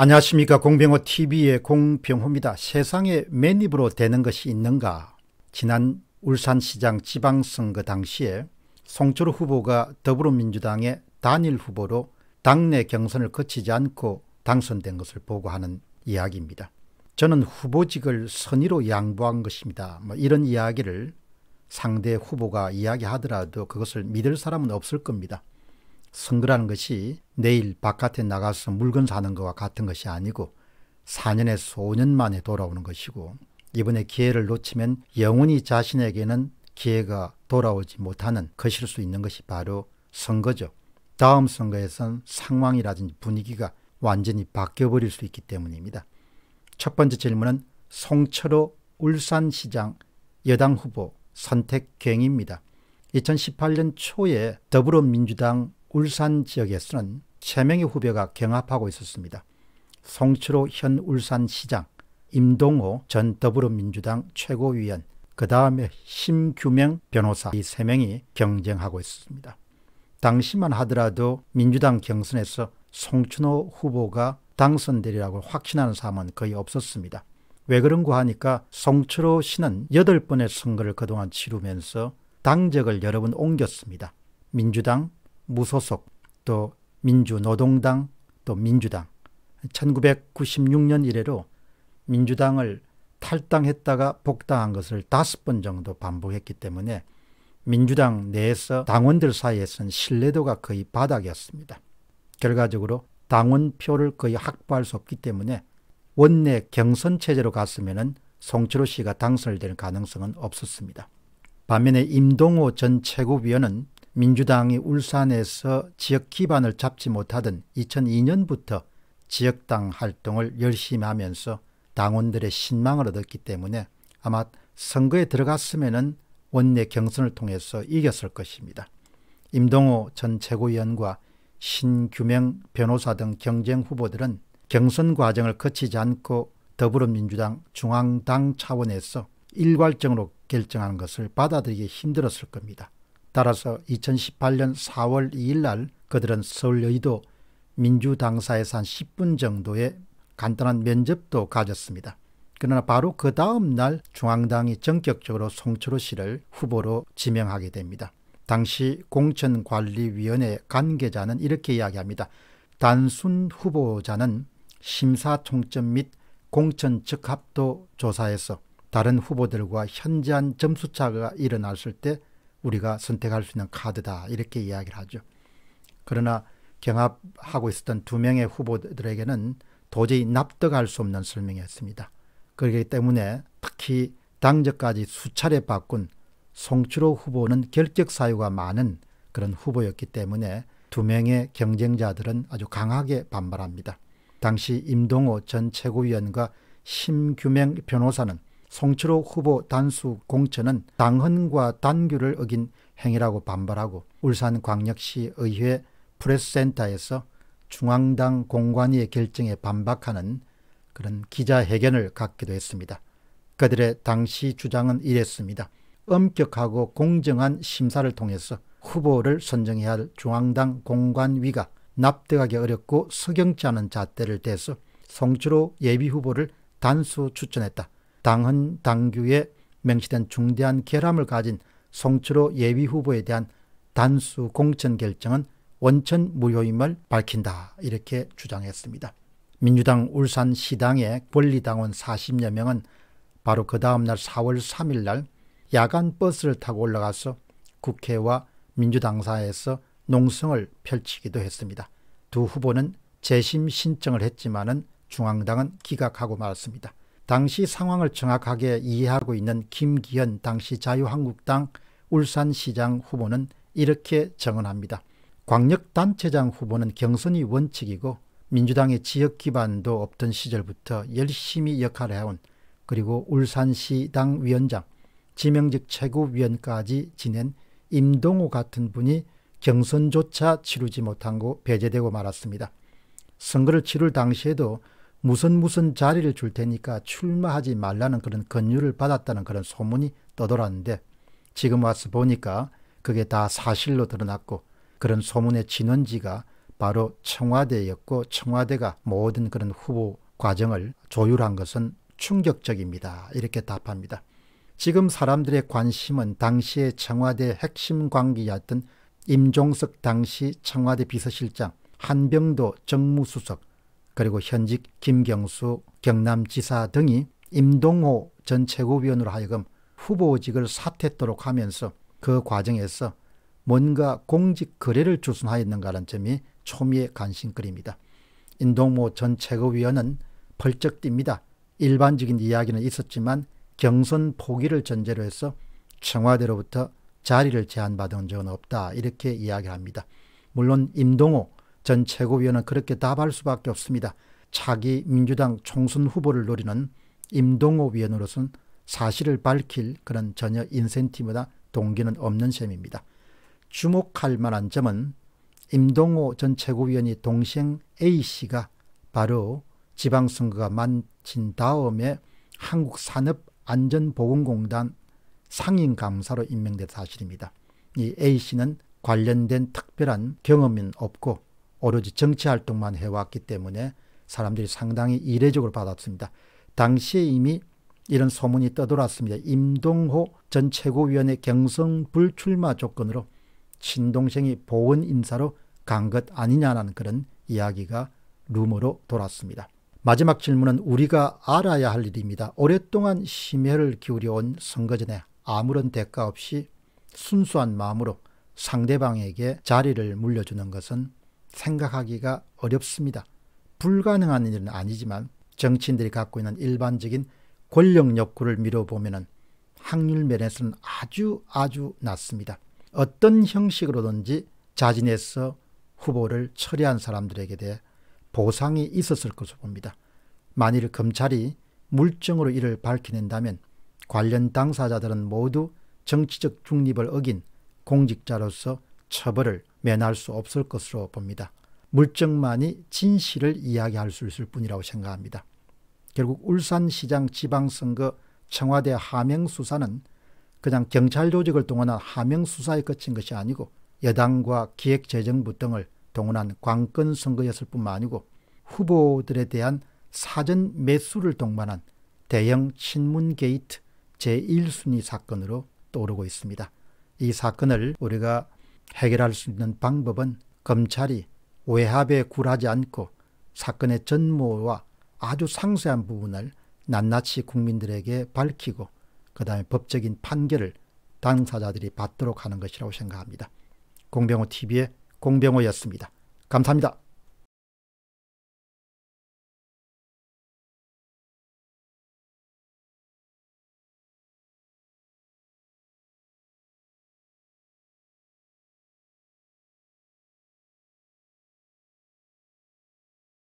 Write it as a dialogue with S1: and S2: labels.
S1: 안녕하십니까 공병호 TV의 공병호입니다. 세상에 맨입으로 되는 것이 있는가? 지난 울산시장 지방선거 당시에 송철호 후보가 더불어민주당의 단일 후보로 당내 경선을 거치지 않고 당선된 것을 보고하는 이야기입니다. 저는 후보직을 선의로 양보한 것입니다. 뭐 이런 이야기를 상대 후보가 이야기하더라도 그것을 믿을 사람은 없을 겁니다. 선거라는 것이 내일 바깥에 나가서 물건 사는 것과 같은 것이 아니고 4년에서 5년 만에 돌아오는 것이고 이번에 기회를 놓치면 영원히 자신에게는 기회가 돌아오지 못하는 것일 수 있는 것이 바로 선거죠. 다음 선거에선 상황이라든지 분위기가 완전히 바뀌어버릴 수 있기 때문입니다. 첫 번째 질문은 송철호 울산시장 여당 후보 선택 경입니다 2018년 초에 더불어민주당 울산 지역에서는 3명의 후배가 경합하고 있었습니다. 송추로 현 울산시장, 임동호 전 더불어민주당 최고위원, 그 다음에 심규명 변호사 이 세 명이 경쟁하고 있습니다. 당시만 하더라도 민주당 경선에서 송춘호 후보가 당선되리라고 확신하는 사람은 거의 없었습니다. 왜 그런고 하니까 송추로 씨는 8번의 선거를 그동안 치르면서 당적을 여러 번 옮겼습니다. 민주당, 무소속, 또 민주노동당, 또 민주당. 1996년 이래로 민주당을 탈당했다가 복당한 것을 다섯 번 정도 반복했기 때문에 민주당 내에서 당원들 사이에서는 신뢰도가 거의 바닥이었습니다. 결과적으로 당원 표를 거의 확보할 수 없기 때문에 원내 경선 체제로 갔으면 송철호 씨가 당선될 가능성은 없었습니다. 반면에 임동호 전 최고위원은 민주당이 울산에서 지역 기반을 잡지 못하던 2002년부터 지역당 활동을 열심히 하면서 당원들의 신망을 얻었기 때문에 아마 선거에 들어갔으면 원내 경선을 통해서 이겼을 것입니다. 임동호 전 최고위원과 신규명 변호사 등 경쟁 후보들은 경선 과정을 거치지 않고 더불어민주당 중앙당 차원에서 일괄적으로 결정하는 것을 받아들이기 힘들었을 겁니다. 따라서 2018년 4월 2일 날 그들은 서울 여의도 민주당사에서 한 10분 정도의 간단한 면접도 가졌습니다. 그러나 바로 그 다음 날 중앙당이 전격적으로 송철호 씨를 후보로 지명하게 됩니다. 당시 공천관리위원회 관계자는 이렇게 이야기합니다. 단순 후보자는 심사총점 및 공천적합도 조사에서 다른 후보들과 현저한 점수차가 일어났을 때 우리가 선택할 수 있는 카드다 이렇게 이야기를 하죠. 그러나 경합하고 있었던 두 명의 후보들에게는 도저히 납득할 수 없는 설명이었습니다. 그렇기 때문에 특히 당적까지 수차례 바꾼 송추로 후보는 결격 사유가 많은 그런 후보였기 때문에 두 명의 경쟁자들은 아주 강하게 반발합니다. 당시 임동호 전 최고위원과 심규명 변호사는 송철호 후보 단수 공천은 당헌과 단규를 어긴 행위라고 반발하고 울산광역시 의회 프레스센터에서 중앙당 공관위의 결정에 반박하는 그런 기자회견을 갖기도 했습니다. 그들의 당시 주장은 이랬습니다. 엄격하고 공정한 심사를 통해서 후보를 선정해야 할 중앙당 공관위가 납득하기 어렵고 석영치 않은 잣대를 대서 송주로 예비후보를 단수 추천했다. 당헌 당규에 명시된 중대한 결함을 가진 송추로 예비 후보에 대한 단수 공천 결정은 원천 무효임을 밝힌다 이렇게 주장했습니다. 민주당 울산시당의 권리당원 40여 명은 바로 그 다음날 4월 3일 날 야간 버스를 타고 올라가서 국회와 민주당사에서 농성을 펼치기도 했습니다. 두 후보는 재심 신청을 했지만은 중앙당은 기각하고 말았습니다. 당시 상황을 정확하게 이해하고 있는 김기현 당시 자유한국당 울산시장 후보는 이렇게 정언합니다. 광역단체장 후보는 경선이 원칙이고 민주당의 지역 기반도 없던 시절부터 열심히 역할을 해온 그리고 울산시당 위원장, 지명직 최고위원까지 지낸 임동호 같은 분이 경선조차 치르지 못한 고 배제되고 말았습니다. 선거를 치를 당시에도 무슨 무슨 자리를 줄 테니까 출마하지 말라는 그런 권유를 받았다는 그런 소문이 떠돌았는데 지금 와서 보니까 그게 다 사실로 드러났고 그런 소문의 진원지가 바로 청와대였고 청와대가 모든 그런 후보 과정을 조율한 것은 충격적입니다. 이렇게 답합니다. 지금 사람들의 관심은 당시의 청와대 핵심 관계였던 임종석 당시 청와대 비서실장, 한병도 정무수석, 그리고 현직 김경수 경남지사 등이 임동호 전 최고위원으로 하여금 후보직을 사퇴했도록 하면서 그 과정에서 뭔가 공직 거래를 주선하였는가라는 점이 초미의 관심거리입니다. 임동호전 최고위원은 벌쩍 뜁니다. 일반적인 이야기는 있었지만 경선 포기를 전제로 해서 청와대로부터 자리를 제안받은 적은 없다 이렇게 이야기합니다. 물론 임동호 전 최고위원은 그렇게 답할 수밖에 없습니다. 차기 민주당 총선 후보를 노리는 임동호 위원으로서는 사실을 밝힐 그런 전혀 인센티브나 동기는 없는 셈입니다. 주목할 만한 점은 임동호 전 최고위원이 동생 A씨가 바로 지방선거가 마친 다음에 한국산업안전보건공단 상임감사로 임명된 사실입니다. 이 A씨는 관련된 특별한 경험은 없고 오로지 정치 활동만 해왔기 때문에 사람들이 상당히 이례적으로 받았습니다. 당시에 이미 이런 소문이 떠돌았습니다. 임동호 전 최고위원의 경성 불출마 조건으로 친동생이 보은 인사로 간 것 아니냐라는 그런 이야기가 루머로 돌았습니다. 마지막 질문은 우리가 알아야 할 일입니다. 오랫동안 심혈을 기울여온 선거전에 아무런 대가 없이 순수한 마음으로 상대방에게 자리를 물려주는 것은 생각하기가 어렵습니다. 불가능한 일은 아니지만 정치인들이 갖고 있는 일반적인 권력 욕구를 미뤄보면 확률 면에서는 아주 아주 낮습니다. 어떤 형식으로든지 자진해서 후보를 처리한 사람들에게 대해 보상이 있었을 것으로 봅니다. 만일 검찰이 물증으로 이를 밝혀낸다면 관련 당사자들은 모두 정치적 중립을 어긴 공직자로서 처벌을 면할 수 없을 것으로 봅니다. 물증만이 진실을 이야기할 수 있을 뿐이라고 생각합니다. 결국 울산시장 지방선거 청와대 하명수사는 그냥 경찰 조직을 동원한 하명수사에 그친 것이 아니고 여당과 기획재정부 등을 동원한 관건선거였을 뿐만 아니고 후보들에 대한 사전 매수를 동반한 대형 친문 게이트 제1순위 사건으로 떠오르고 있습니다. 이 사건을 우리가 해결할 수 있는 방법은 검찰이 외압에 굴하지 않고 사건의 전모와 아주 상세한 부분을 낱낱이 국민들에게 밝히고 그 다음에 법적인 판결을 당사자들이 받도록 하는 것이라고 생각합니다. 공병호TV의 공병호였습니다. 감사합니다.